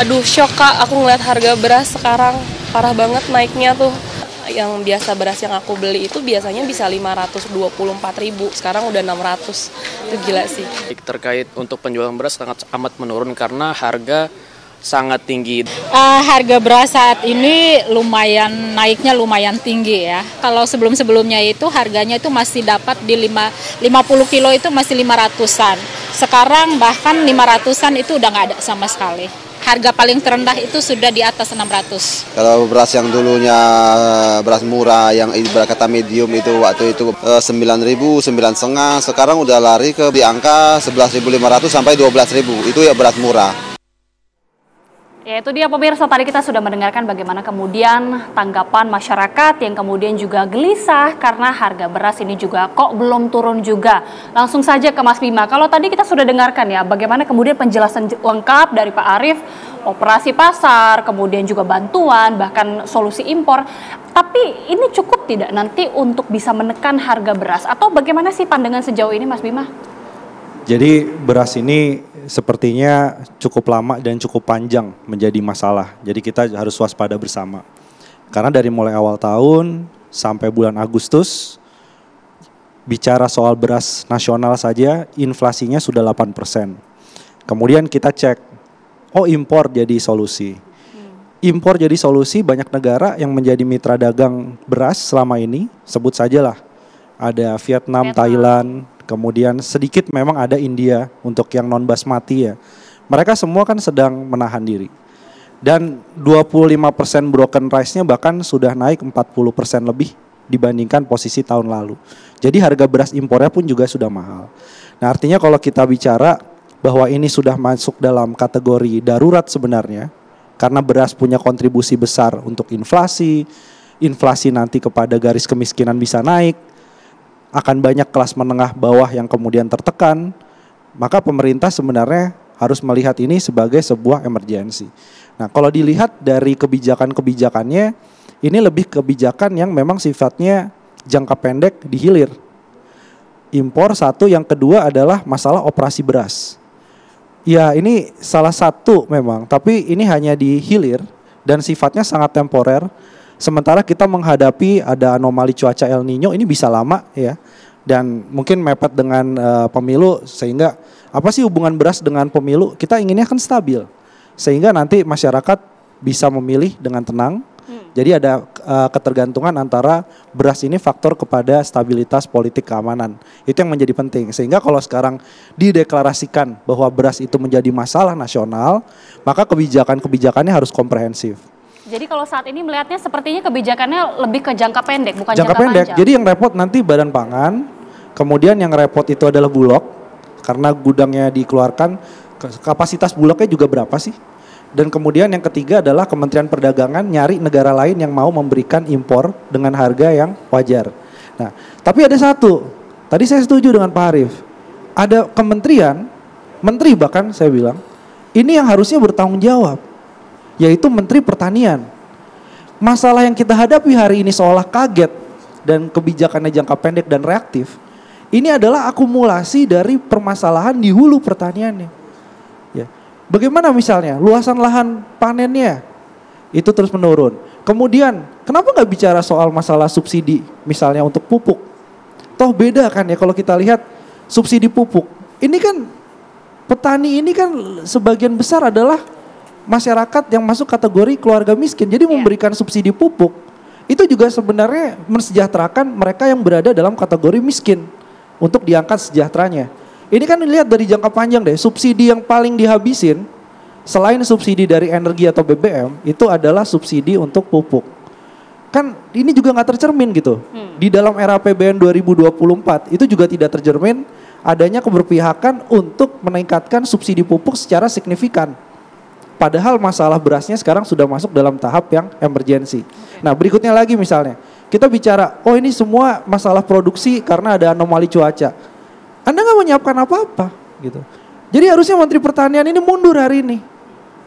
aduh shock kak aku ngeliat harga beras sekarang parah banget naiknya tuh yang biasa beras yang aku beli itu biasanya bisa 524 ribu sekarang udah 600 itu gila sih terkait untuk penjualan beras sangat amat menurun karena harga sangat tinggi. Uh, harga beras saat ini lumayan naiknya lumayan tinggi ya. Kalau sebelum-sebelumnya itu harganya itu masih dapat di lima, 50 kilo itu masih 500-an. Sekarang bahkan 500-an itu udah nggak ada sama sekali harga paling terendah itu sudah di atas 600. Kalau beras yang dulunya eh, beras murah yang berkata medium itu waktu itu eh, ribu 9.000, 9.500 sekarang udah lari ke di angka 11.500 sampai 12.000. Itu ya beras murah. Ya itu dia pemirsa tadi kita sudah mendengarkan bagaimana kemudian tanggapan masyarakat yang kemudian juga gelisah karena harga beras ini juga kok belum turun juga. Langsung saja ke Mas Bima. Kalau tadi kita sudah dengarkan ya bagaimana kemudian penjelasan lengkap dari Pak Arief operasi pasar, kemudian juga bantuan, bahkan solusi impor. Tapi ini cukup tidak nanti untuk bisa menekan harga beras atau bagaimana sih pandangan sejauh ini Mas Bima? Jadi beras ini sepertinya cukup lama dan cukup panjang menjadi masalah. Jadi kita harus waspada bersama. Karena dari mulai awal tahun sampai bulan Agustus bicara soal beras nasional saja inflasinya sudah 8%. Kemudian kita cek, oh impor jadi solusi. Hmm. Impor jadi solusi banyak negara yang menjadi mitra dagang beras selama ini, sebut sajalah ada Vietnam, Vietnam. Thailand, Kemudian sedikit memang ada India untuk yang non basmati ya. Mereka semua kan sedang menahan diri. Dan 25% broken rice-nya bahkan sudah naik 40% lebih dibandingkan posisi tahun lalu. Jadi harga beras impornya pun juga sudah mahal. Nah, artinya kalau kita bicara bahwa ini sudah masuk dalam kategori darurat sebenarnya karena beras punya kontribusi besar untuk inflasi, inflasi nanti kepada garis kemiskinan bisa naik, akan banyak kelas menengah bawah yang kemudian tertekan, maka pemerintah sebenarnya harus melihat ini sebagai sebuah emergensi. Nah, kalau dilihat dari kebijakan-kebijakannya, ini lebih kebijakan yang memang sifatnya jangka pendek di hilir. Impor satu, yang kedua adalah masalah operasi beras. Ya, ini salah satu memang, tapi ini hanya di hilir dan sifatnya sangat temporer Sementara kita menghadapi ada anomali cuaca El Nino ini bisa lama ya dan mungkin mepet dengan uh, pemilu sehingga apa sih hubungan beras dengan pemilu? Kita inginnya kan stabil. Sehingga nanti masyarakat bisa memilih dengan tenang. Hmm. Jadi ada uh, ketergantungan antara beras ini faktor kepada stabilitas politik keamanan. Itu yang menjadi penting. Sehingga kalau sekarang dideklarasikan bahwa beras itu menjadi masalah nasional, maka kebijakan-kebijakannya harus komprehensif. Jadi kalau saat ini melihatnya sepertinya kebijakannya lebih ke jangka pendek, bukan jangka, jangka pendek. Panjang. Jadi yang repot nanti badan pangan, kemudian yang repot itu adalah bulog karena gudangnya dikeluarkan, kapasitas bulognya juga berapa sih? Dan kemudian yang ketiga adalah Kementerian Perdagangan nyari negara lain yang mau memberikan impor dengan harga yang wajar. Nah, tapi ada satu. Tadi saya setuju dengan Pak Arief, Ada kementerian, menteri bahkan saya bilang, ini yang harusnya bertanggung jawab yaitu Menteri Pertanian. Masalah yang kita hadapi hari ini seolah kaget dan kebijakannya jangka pendek dan reaktif. Ini adalah akumulasi dari permasalahan di hulu pertaniannya. Ya. Bagaimana misalnya luasan lahan panennya itu terus menurun. Kemudian kenapa nggak bicara soal masalah subsidi misalnya untuk pupuk? Toh beda kan ya kalau kita lihat subsidi pupuk. Ini kan petani ini kan sebagian besar adalah masyarakat yang masuk kategori keluarga miskin. Jadi yeah. memberikan subsidi pupuk itu juga sebenarnya mensejahterakan mereka yang berada dalam kategori miskin untuk diangkat sejahteranya. Ini kan dilihat dari jangka panjang deh, subsidi yang paling dihabisin selain subsidi dari energi atau BBM itu adalah subsidi untuk pupuk. Kan ini juga nggak tercermin gitu. Hmm. Di dalam era PBN 2024 itu juga tidak tercermin adanya keberpihakan untuk meningkatkan subsidi pupuk secara signifikan. Padahal masalah berasnya sekarang sudah masuk dalam tahap yang emergensi. Nah berikutnya lagi misalnya, kita bicara, oh ini semua masalah produksi karena ada anomali cuaca. Anda nggak menyiapkan apa-apa gitu. Jadi harusnya Menteri Pertanian ini mundur hari ini.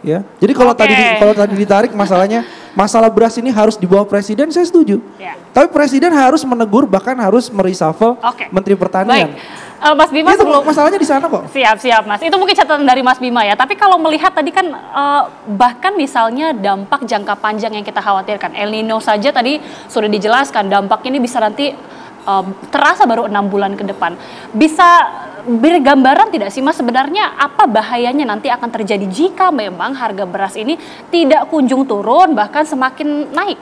Ya. Jadi kalau okay. tadi kalau tadi ditarik masalahnya masalah beras ini harus dibawa presiden saya setuju. Ya. Tapi presiden harus menegur bahkan harus merisafel okay. Menteri Pertanian. Baik. Uh, Mas Bima itu sebelum... masalahnya di sana kok. Siap, siap Mas. Itu mungkin catatan dari Mas Bima ya. Tapi kalau melihat tadi kan uh, bahkan misalnya dampak jangka panjang yang kita khawatirkan. El Nino saja tadi sudah dijelaskan dampak ini bisa nanti uh, terasa baru enam bulan ke depan. Bisa gambaran tidak sih Mas sebenarnya apa bahayanya nanti akan terjadi jika memang harga beras ini tidak kunjung turun bahkan semakin naik?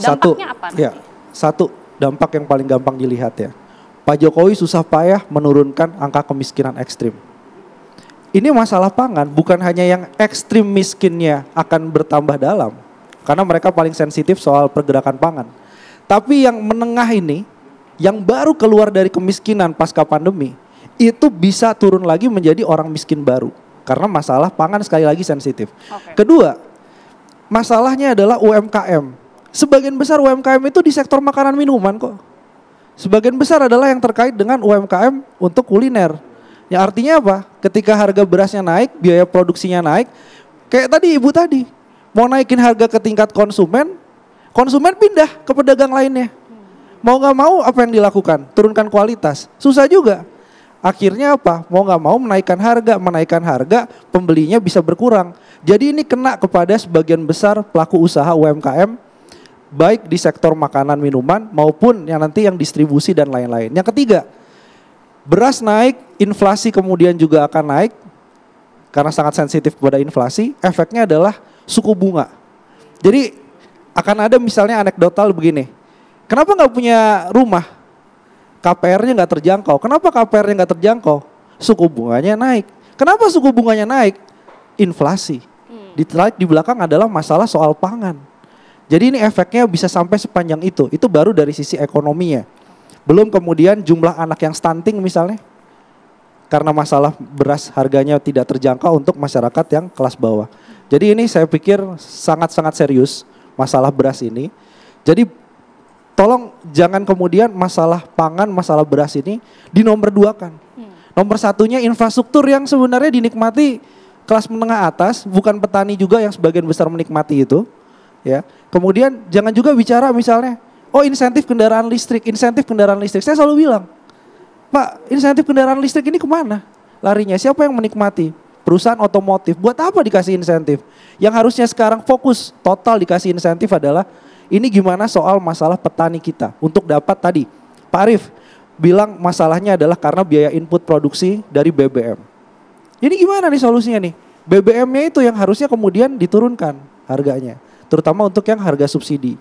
Dampaknya satu, apa ya, nanti? Ya, satu, dampak yang paling gampang dilihat ya. Pak Jokowi susah payah menurunkan angka kemiskinan ekstrim. Ini masalah pangan bukan hanya yang ekstrim miskinnya akan bertambah dalam. Karena mereka paling sensitif soal pergerakan pangan. Tapi yang menengah ini, yang baru keluar dari kemiskinan pasca pandemi, itu bisa turun lagi menjadi orang miskin baru karena masalah pangan sekali lagi sensitif. Okay. Kedua, masalahnya adalah UMKM. Sebagian besar UMKM itu di sektor makanan minuman kok. Sebagian besar adalah yang terkait dengan UMKM untuk kuliner. Ya artinya apa? Ketika harga berasnya naik, biaya produksinya naik, kayak tadi ibu tadi mau naikin harga ke tingkat konsumen, konsumen pindah ke pedagang lainnya. Mau gak mau apa yang dilakukan? Turunkan kualitas. Susah juga. Akhirnya apa? Mau nggak mau menaikkan harga, menaikkan harga pembelinya bisa berkurang. Jadi ini kena kepada sebagian besar pelaku usaha UMKM baik di sektor makanan minuman maupun yang nanti yang distribusi dan lain-lain. Yang ketiga, beras naik, inflasi kemudian juga akan naik karena sangat sensitif kepada inflasi. Efeknya adalah suku bunga. Jadi akan ada misalnya anekdotal begini, kenapa nggak punya rumah? KPR-nya nggak terjangkau. Kenapa KPR-nya nggak terjangkau? Suku bunganya naik. Kenapa suku bunganya naik? Inflasi. Hmm. di belakang adalah masalah soal pangan. Jadi ini efeknya bisa sampai sepanjang itu. Itu baru dari sisi ekonominya. Belum kemudian jumlah anak yang stunting misalnya. Karena masalah beras harganya tidak terjangkau untuk masyarakat yang kelas bawah. Jadi ini saya pikir sangat-sangat serius masalah beras ini. Jadi tolong jangan kemudian masalah pangan, masalah beras ini di nomor dua kan. Hmm. Nomor satunya infrastruktur yang sebenarnya dinikmati kelas menengah atas, bukan petani juga yang sebagian besar menikmati itu. Ya, kemudian jangan juga bicara misalnya, oh insentif kendaraan listrik, insentif kendaraan listrik. Saya selalu bilang, Pak, insentif kendaraan listrik ini kemana larinya? Siapa yang menikmati? Perusahaan otomotif. Buat apa dikasih insentif? Yang harusnya sekarang fokus total dikasih insentif adalah ini gimana soal masalah petani kita untuk dapat tadi Pak Arif bilang masalahnya adalah karena biaya input produksi dari BBM. Jadi gimana nih solusinya nih? BBM-nya itu yang harusnya kemudian diturunkan harganya, terutama untuk yang harga subsidi.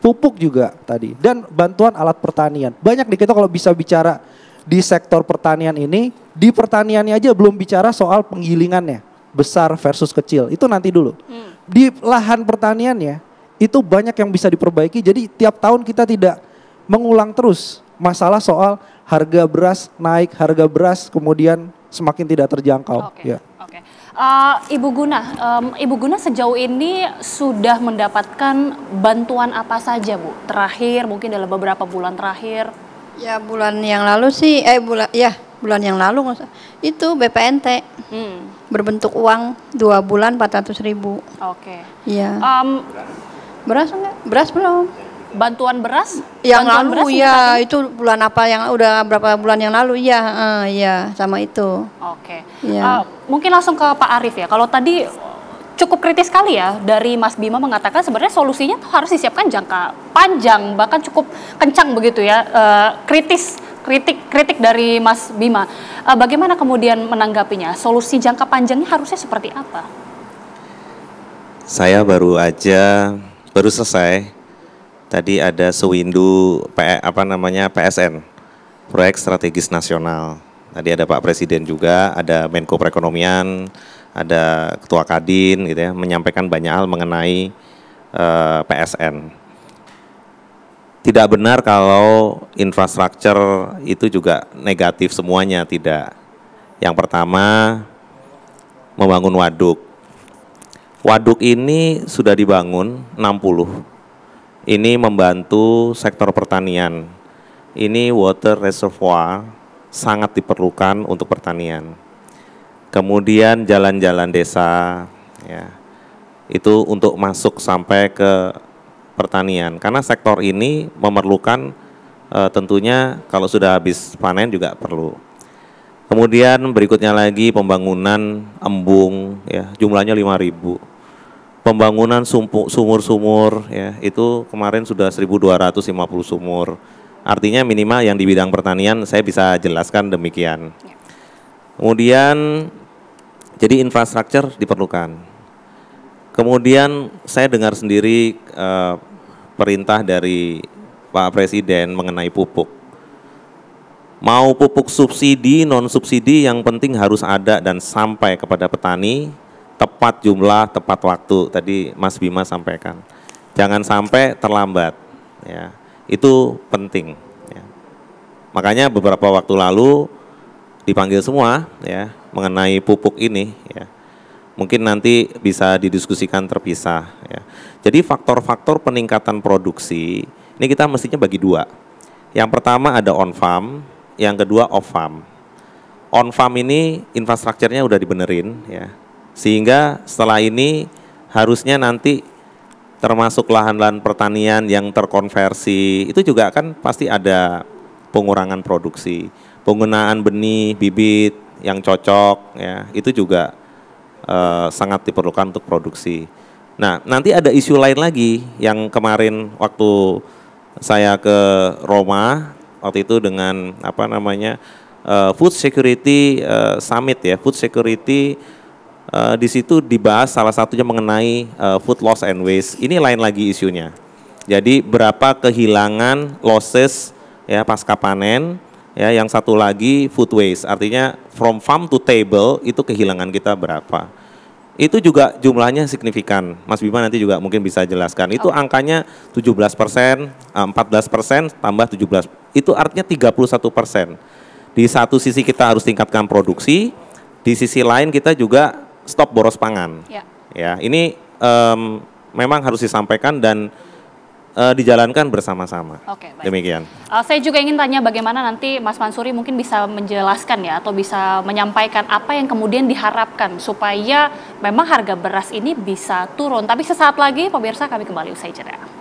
Pupuk juga tadi dan bantuan alat pertanian. Banyak nih kita kalau bisa bicara di sektor pertanian ini, di pertaniannya aja belum bicara soal penggilingannya besar versus kecil. Itu nanti dulu. Hmm. Di lahan pertaniannya itu banyak yang bisa diperbaiki. Jadi tiap tahun kita tidak mengulang terus masalah soal harga beras naik, harga beras kemudian semakin tidak terjangkau. Okay. Ya. Uh, Ibu Guna, um, Ibu Guna sejauh ini sudah mendapatkan bantuan apa saja, Bu? Terakhir mungkin dalam beberapa bulan terakhir? Ya bulan yang lalu sih, eh bulan ya bulan yang lalu itu BPNT hmm. berbentuk uang dua bulan empat ratus ribu. Oke. Okay. Iya. Um, Beras enggak? Beras belum. Bantuan beras? Yang Bantuan lalu beras ya, yang itu bulan apa yang udah berapa bulan yang lalu ya, uh, ya sama itu. Oke. Okay. Ya. Uh, eh, mungkin langsung ke Pak Arif ya. Kalau tadi cukup kritis sekali ya dari Mas Bima mengatakan sebenarnya solusinya harus disiapkan jangka panjang bahkan cukup kencang begitu ya uh, kritis kritik kritik dari Mas Bima. Uh, bagaimana kemudian menanggapinya? Solusi jangka panjangnya harusnya seperti apa? Saya baru aja baru selesai. Tadi ada sewindu P, apa namanya PSN, proyek strategis nasional. Tadi ada Pak Presiden juga, ada Menko Perekonomian, ada Ketua Kadin gitu ya, menyampaikan banyak hal mengenai uh, eh, PSN. Tidak benar kalau infrastruktur itu juga negatif semuanya, tidak. Yang pertama membangun waduk Waduk ini sudah dibangun 60. Ini membantu sektor pertanian. Ini water reservoir sangat diperlukan untuk pertanian. Kemudian jalan-jalan desa ya. Itu untuk masuk sampai ke pertanian karena sektor ini memerlukan e, tentunya kalau sudah habis panen juga perlu Kemudian berikutnya lagi pembangunan embung ya, jumlahnya 5000. Pembangunan sumur-sumur ya, itu kemarin sudah 1250 sumur. Artinya minimal yang di bidang pertanian saya bisa jelaskan demikian. Ya. Kemudian jadi infrastruktur diperlukan. Kemudian saya dengar sendiri eh, perintah dari Pak Presiden mengenai pupuk Mau pupuk subsidi, non subsidi yang penting harus ada dan sampai kepada petani tepat jumlah, tepat waktu. Tadi Mas Bima sampaikan. Jangan sampai terlambat ya. Itu penting ya. Makanya beberapa waktu lalu dipanggil semua ya mengenai pupuk ini ya mungkin nanti bisa didiskusikan terpisah. Ya. Jadi faktor-faktor peningkatan produksi ini kita mestinya bagi dua. Yang pertama ada on farm, yang kedua off farm. On farm ini infrastrukturnya udah dibenerin ya. Sehingga setelah ini harusnya nanti termasuk lahan-lahan pertanian yang terkonversi itu juga kan pasti ada pengurangan produksi, penggunaan benih, bibit yang cocok ya. Itu juga eh, sangat diperlukan untuk produksi. Nah, nanti ada isu lain lagi yang kemarin waktu saya ke Roma waktu itu dengan apa namanya uh, food security uh, summit ya food security uh, di situ dibahas salah satunya mengenai uh, food loss and waste ini lain lagi isunya jadi berapa kehilangan losses ya pasca panen ya yang satu lagi food waste artinya from farm to table itu kehilangan kita berapa itu juga jumlahnya signifikan. Mas Bima nanti juga mungkin bisa jelaskan. Itu oh. angkanya 17 persen, 14 eh, persen tambah 17. Itu artinya 31 persen. Di satu sisi kita harus tingkatkan produksi, di sisi lain kita juga stop boros pangan. Ya, ya ini um, memang harus disampaikan dan uh, dijalankan bersama-sama. Oke, okay, demikian. Uh, saya juga ingin tanya bagaimana nanti Mas Mansuri mungkin bisa menjelaskan ya atau bisa menyampaikan apa yang kemudian diharapkan supaya memang harga beras ini bisa turun. Tapi sesaat lagi pemirsa kami kembali usai jeda.